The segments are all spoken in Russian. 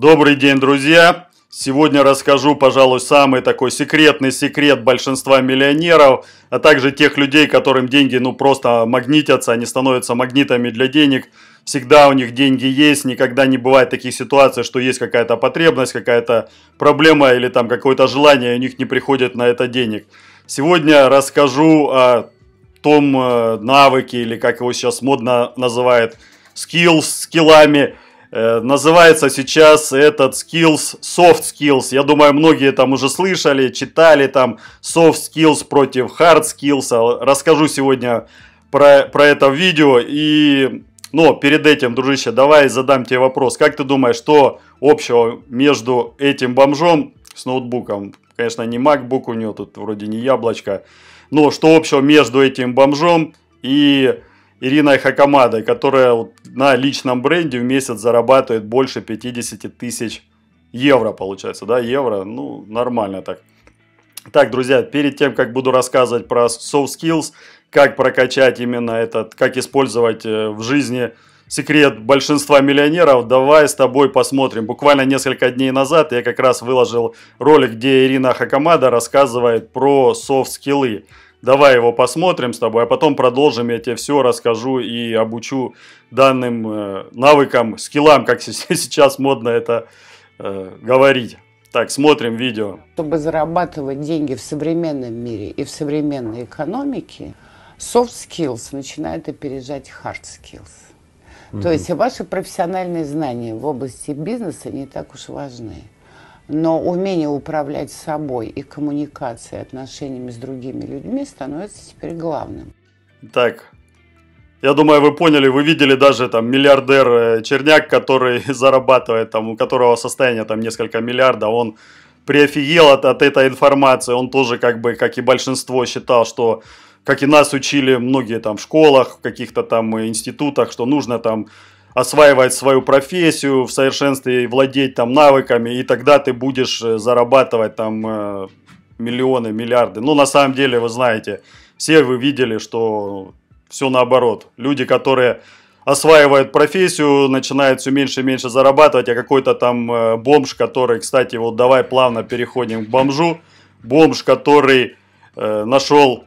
Добрый день, друзья! Сегодня расскажу, пожалуй, самый такой секретный секрет большинства миллионеров, а также тех людей, которым деньги ну просто магнитятся, они становятся магнитами для денег. Всегда у них деньги есть, никогда не бывает таких ситуаций, что есть какая-то потребность, какая-то проблема или там какое-то желание, и у них не приходит на это денег. Сегодня расскажу о том э, навыке или как его сейчас модно называют, скилл с скиллами – Э, называется сейчас этот skills, soft skills. Я думаю, многие там уже слышали, читали там soft skills против hard skills. А, расскажу сегодня про, про это видео. И, но ну, перед этим, дружище, давай задам тебе вопрос. Как ты думаешь, что общего между этим бомжом с ноутбуком? Конечно, не MacBook у него тут вроде не яблочко. Но что общего между этим бомжом и Ириной Хакамадой, которая на личном бренде в месяц зарабатывает больше 50 тысяч евро, получается, да, евро, ну, нормально так. Так, друзья, перед тем, как буду рассказывать про soft skills, как прокачать именно этот, как использовать э, в жизни секрет большинства миллионеров, давай с тобой посмотрим. Буквально несколько дней назад я как раз выложил ролик, где Ирина Хакамада рассказывает про soft skills. Давай его посмотрим с тобой, а потом продолжим, я тебе все расскажу и обучу данным э, навыкам, скиллам, как сейчас модно это э, говорить. Так, смотрим видео. Чтобы зарабатывать деньги в современном мире и в современной экономике, soft skills начинает опережать hard skills. Mm-hmm. То есть ваши профессиональные знания в области бизнеса не так уж важны. Но умение управлять собой и коммуникацией, отношениями с другими людьми становится теперь главным. Так, я думаю, вы поняли, вы видели даже там миллиардер э, Черняк, который зарабатывает там, у которого состояние там несколько миллиардов, он приофигел от, от этой информации, он тоже как бы, как и большинство, считал, что как и нас учили многие там в школах, в каких-то там э, институтах, что нужно там осваивать свою профессию в совершенстве, владеть там навыками, и тогда ты будешь э, зарабатывать там э, миллионы, миллиарды. Ну, на самом деле, вы знаете, все вы видели, что все наоборот. Люди, которые осваивают профессию, начинают все меньше и меньше зарабатывать, а какой-то там э, бомж, который, кстати, вот давай плавно переходим к бомжу, бомж, который э, нашел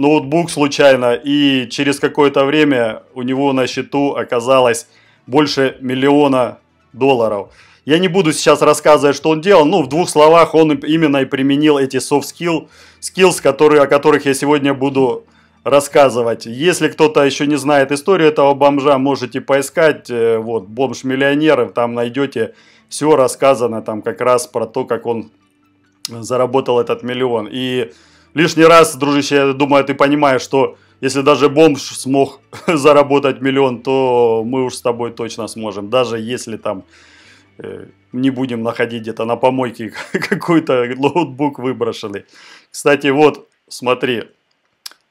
ноутбук случайно, и через какое-то время у него на счету оказалось больше миллиона долларов. Я не буду сейчас рассказывать, что он делал, ну, в двух словах он именно и применил эти soft skill, skills, которые, о которых я сегодня буду рассказывать. Если кто-то еще не знает историю этого бомжа, можете поискать, э, вот, бомж-миллионер, там найдете все рассказано там как раз про то, как он заработал этот миллион. И лишний раз, дружище, я думаю, ты понимаешь, что если даже бомж смог заработать миллион, то мы уж с тобой точно сможем. Даже если там э, не будем находить где-то на помойке какой-то ноутбук выброшенный. Кстати, вот, смотри,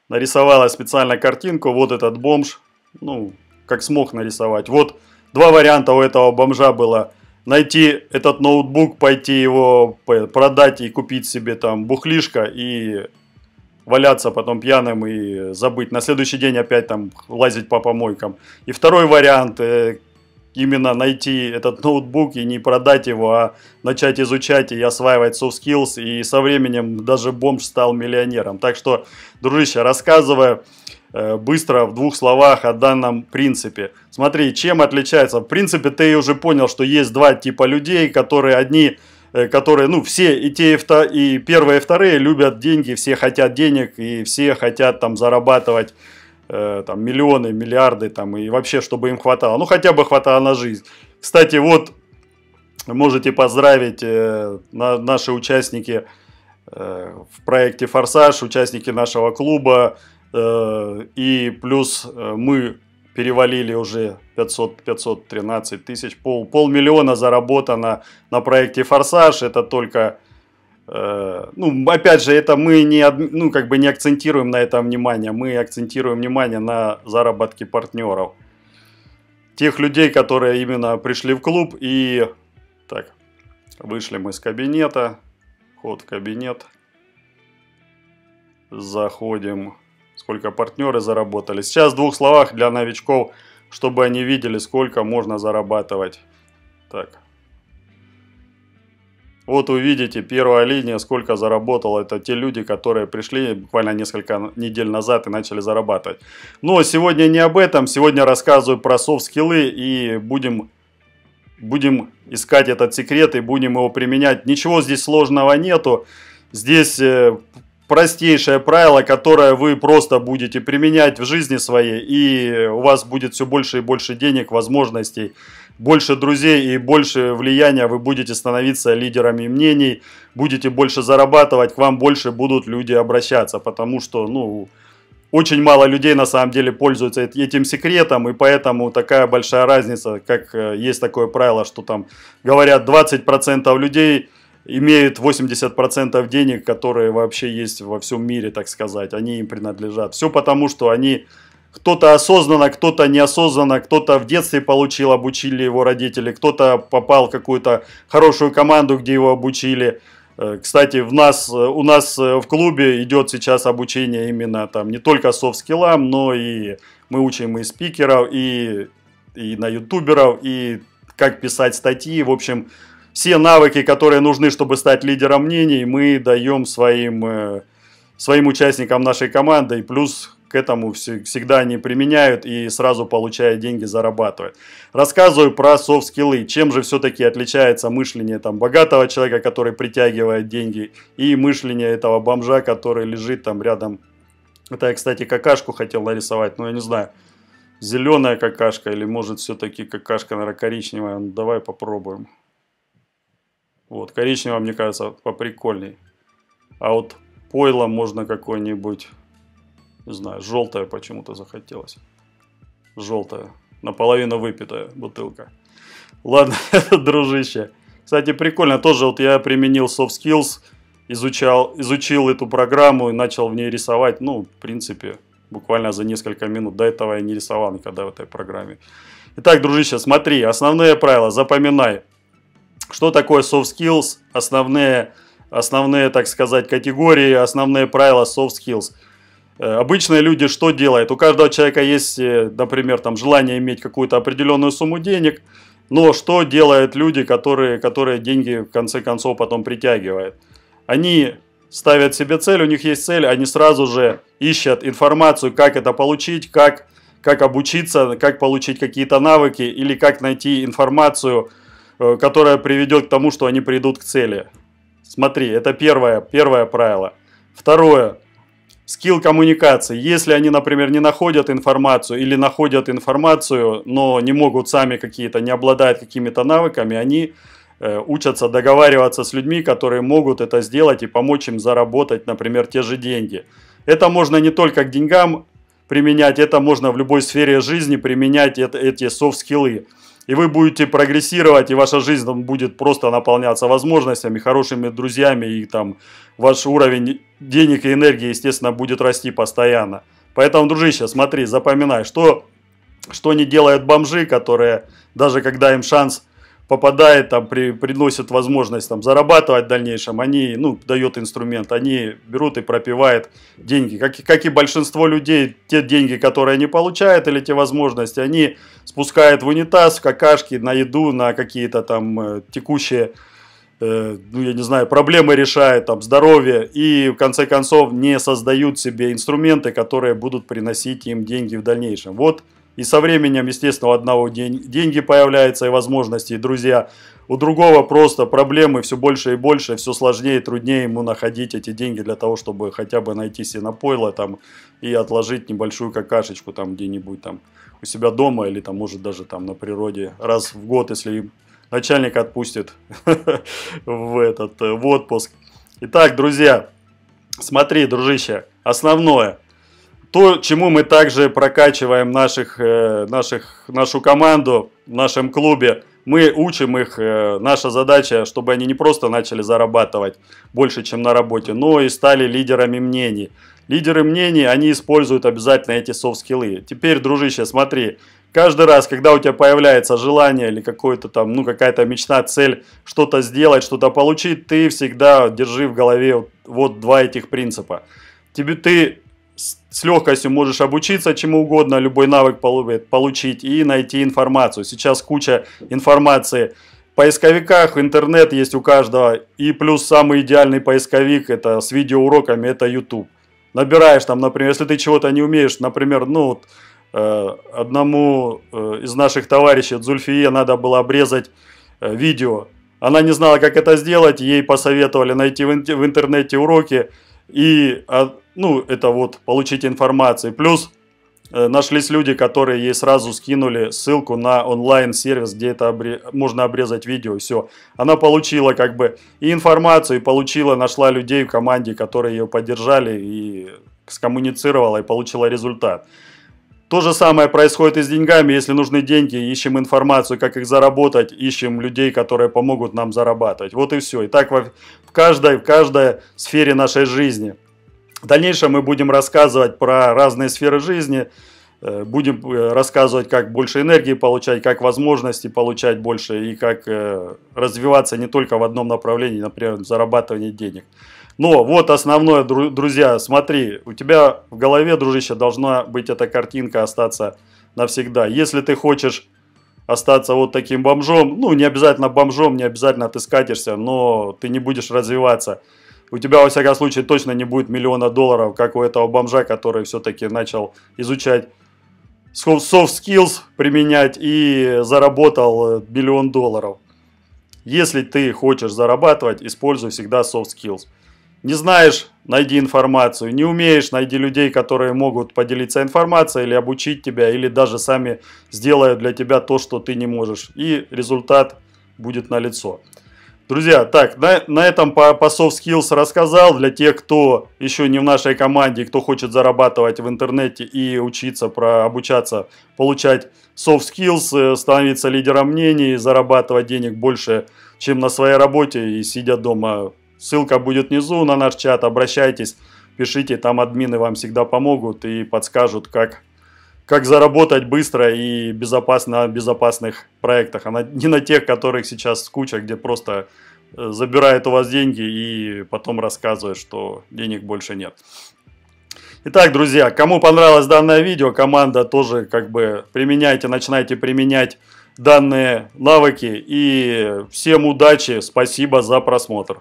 нарисовала специально картинку, вот этот бомж, ну, как смог нарисовать. Вот два варианта у этого бомжа было – найти этот ноутбук, пойти его продать и купить себе там бухлишко и валяться потом пьяным и забыть. На следующий день опять там лазить по помойкам. И второй вариант, э, именно найти этот ноутбук и не продать его, а начать изучать и осваивать soft skills, и со временем даже бомж стал миллионером. Так что, дружище, рассказывая э, быстро в двух словах о данном принципе. Смотри, чем отличается? В принципе, ты уже понял, что есть два типа людей, которые одни э, которые, ну, все и те, и, вто, и первые, и вторые любят деньги, все хотят денег, и все хотят там зарабатывать э, там, миллионы, миллиарды там, и вообще, чтобы им хватало. Ну, хотя бы хватало на жизнь. Кстати, вот можете поздравить э, на, наши участники э, в проекте «Форсаж», участники нашего клуба. Э, и плюс э, мы перевалили уже 500, 513 тысяч, пол, полмиллиона заработано на проекте «Форсаж». Это только Э, ну, опять же, это мы не, ну, как бы не акцентируем на этом внимание, мы акцентируем внимание на заработке партнеров. Тех людей, которые именно пришли в клуб и... Так, вышли мы из кабинета, вход в кабинет, заходим, сколько партнеры заработали. Сейчас в двух словах для новичков, чтобы они видели, сколько можно зарабатывать. Так, вот увидите, первая линия, сколько заработала. Это те люди, которые пришли буквально несколько недель назад и начали зарабатывать. Но сегодня не об этом. Сегодня рассказываю про софт-скиллы и будем будем искать этот секрет и будем его применять. Ничего здесь сложного нету. Здесь э, простейшее правило, которое вы просто будете применять в жизни своей, и у вас будет все больше и больше денег, возможностей больше друзей и больше влияния, вы будете становиться лидерами мнений, будете больше зарабатывать, к вам больше будут люди обращаться, потому что, ну, очень мало людей на самом деле пользуются этим секретом, и поэтому такая большая разница, как э, есть такое правило, что там говорят 20% людей имеют 80% денег, которые вообще есть во всем мире, так сказать, они им принадлежат. Все потому, что они кто-то осознанно, кто-то неосознанно, кто-то в детстве получил, обучили его родители, кто-то попал в какую-то хорошую команду, где его обучили. Э, кстати, в нас, э, у нас э, в клубе идет сейчас обучение именно там не только софт-скиллам, но и мы учим и спикеров, и, и на ютуберов, и как писать статьи. В общем, все навыки, которые нужны, чтобы стать лидером мнений, мы даем своим, своим участникам нашей команды. И плюс к этому всегда не применяют и сразу, получая деньги, зарабатывают. Рассказываю про софт-скиллы. Чем же все-таки отличается мышление там, богатого человека, который притягивает деньги, и мышление этого бомжа, который лежит там рядом. Это я, кстати, какашку хотел нарисовать, но я не знаю. Зеленая какашка или может все-таки какашка, наверное, коричневая. Ну, давай попробуем. Вот, коричневая, мне кажется, поприкольней. А вот пойло можно какой-нибудь не знаю, желтая почему-то захотелось. Желтая. Наполовину выпитая бутылка. Ладно, дружище. Кстати, прикольно. Тоже вот я применил soft skills, изучал, изучил эту программу и начал в ней рисовать. Ну, в принципе, буквально за несколько минут. До этого я не рисовал никогда в этой программе. Итак, дружище, смотри, основные правила, запоминай. Что такое soft skills, основные, основные, так сказать, категории, основные правила soft skills – Э, обычные люди что делают? У каждого человека есть, э, например, там, желание иметь какую-то определенную сумму денег, но что делают люди, которые, которые деньги в конце концов потом притягивают? Они ставят себе цель, у них есть цель, они сразу же ищут информацию, как это получить, как, как обучиться, как получить какие-то навыки или как найти информацию, э, которая приведет к тому, что они придут к цели. Смотри, это первое, первое правило. Второе – Скилл коммуникации. Если они, например, не находят информацию или находят информацию, но не могут сами какие-то, не обладают какими-то навыками, они э, учатся договариваться с людьми, которые могут это сделать и помочь им заработать, например, те же деньги. Это можно не только к деньгам применять, это можно в любой сфере жизни применять это, эти софт-скиллы. И вы будете прогрессировать, и ваша жизнь там, будет просто наполняться возможностями, хорошими друзьями, и там ваш уровень денег и энергии, естественно, будет расти постоянно. Поэтому, дружище, смотри, запоминай, что, что не делают бомжи, которые даже когда им шанс – попадает, там при, приносит возможность там, зарабатывать в дальнейшем, они, ну, дает инструмент, они берут и пропивают деньги. Как, как и большинство людей, те деньги, которые они получают или те возможности, они спускают в унитаз, в какашки, на еду, на какие-то там э, текущие э, ну, я не знаю, проблемы решают там, здоровье, и в конце концов не создают себе инструменты, которые будут приносить им деньги в дальнейшем. Вот и со временем, естественно, у одного день, деньги появляются и возможности, и друзья. У другого просто проблемы все больше и больше, все сложнее и труднее ему находить эти деньги для того, чтобы хотя бы найти себе напойло там и отложить небольшую какашечку там где-нибудь там у себя дома или там может даже там на природе раз в год, если начальник отпустит в этот э, в отпуск. Итак, друзья, смотри, дружище, основное – то, чему мы также прокачиваем наших, э, наших, нашу команду в нашем клубе. Мы учим их, э, наша задача, чтобы они не просто начали зарабатывать больше, чем на работе, но и стали лидерами мнений. Лидеры мнений, они используют обязательно эти софт-скиллы. Теперь, дружище, смотри, каждый раз, когда у тебя появляется желание или какое-то там, ну, какая-то мечта, цель что-то сделать, что-то получить, ты всегда держи в голове вот, вот два этих принципа. Тебе ты с легкостью можешь обучиться чему угодно, любой навык получить и найти информацию. Сейчас куча информации в поисковиках, интернет есть у каждого, и плюс самый идеальный поисковик это с видеоуроками, это YouTube. Набираешь там, например, если ты чего-то не умеешь, например, ну вот э, одному э, из наших товарищей Дзульфие надо было обрезать э, видео. Она не знала, как это сделать, ей посоветовали найти в, в интернете уроки, и а, ну, это вот получить информацию. Плюс э, нашлись люди, которые ей сразу скинули ссылку на онлайн-сервис, где это обре- можно обрезать видео, все. Она получила как бы и информацию, и получила, нашла людей в команде, которые ее поддержали, и скоммуницировала, и получила результат. То же самое происходит и с деньгами. Если нужны деньги, ищем информацию, как их заработать, ищем людей, которые помогут нам зарабатывать. Вот и все. И так в каждой, в каждой сфере нашей жизни – в дальнейшем мы будем рассказывать про разные сферы жизни, э, будем э, рассказывать, как больше энергии получать, как возможности получать больше и как э, развиваться не только в одном направлении, например, зарабатывание денег. Но вот основное, друзья, смотри, у тебя в голове, дружище, должна быть эта картинка остаться навсегда. Если ты хочешь остаться вот таким бомжом, ну не обязательно бомжом, не обязательно ты но ты не будешь развиваться – у тебя, во всяком случае, точно не будет миллиона долларов, как у этого бомжа, который все-таки начал изучать soft skills, применять и заработал э, миллион долларов. Если ты хочешь зарабатывать, используй всегда soft skills. Не знаешь, найди информацию. Не умеешь, найди людей, которые могут поделиться информацией или обучить тебя, или даже сами сделают для тебя то, что ты не можешь. И результат будет налицо. лицо. Друзья, так, на, на этом по, по soft skills рассказал. Для тех, кто еще не в нашей команде, кто хочет зарабатывать в интернете и учиться, про, обучаться, получать soft skills, э, становиться лидером мнений, зарабатывать денег больше, чем на своей работе и сидя дома. Ссылка будет внизу на наш чат, обращайтесь, пишите, там админы вам всегда помогут и подскажут, как как заработать быстро и безопасно на безопасных проектах, а не на тех, которых сейчас куча, где просто э, забирает у вас деньги и потом рассказывает, что денег больше нет. Итак, друзья, кому понравилось данное видео, команда тоже как бы применяйте, начинайте применять данные навыки. И всем удачи, спасибо за просмотр.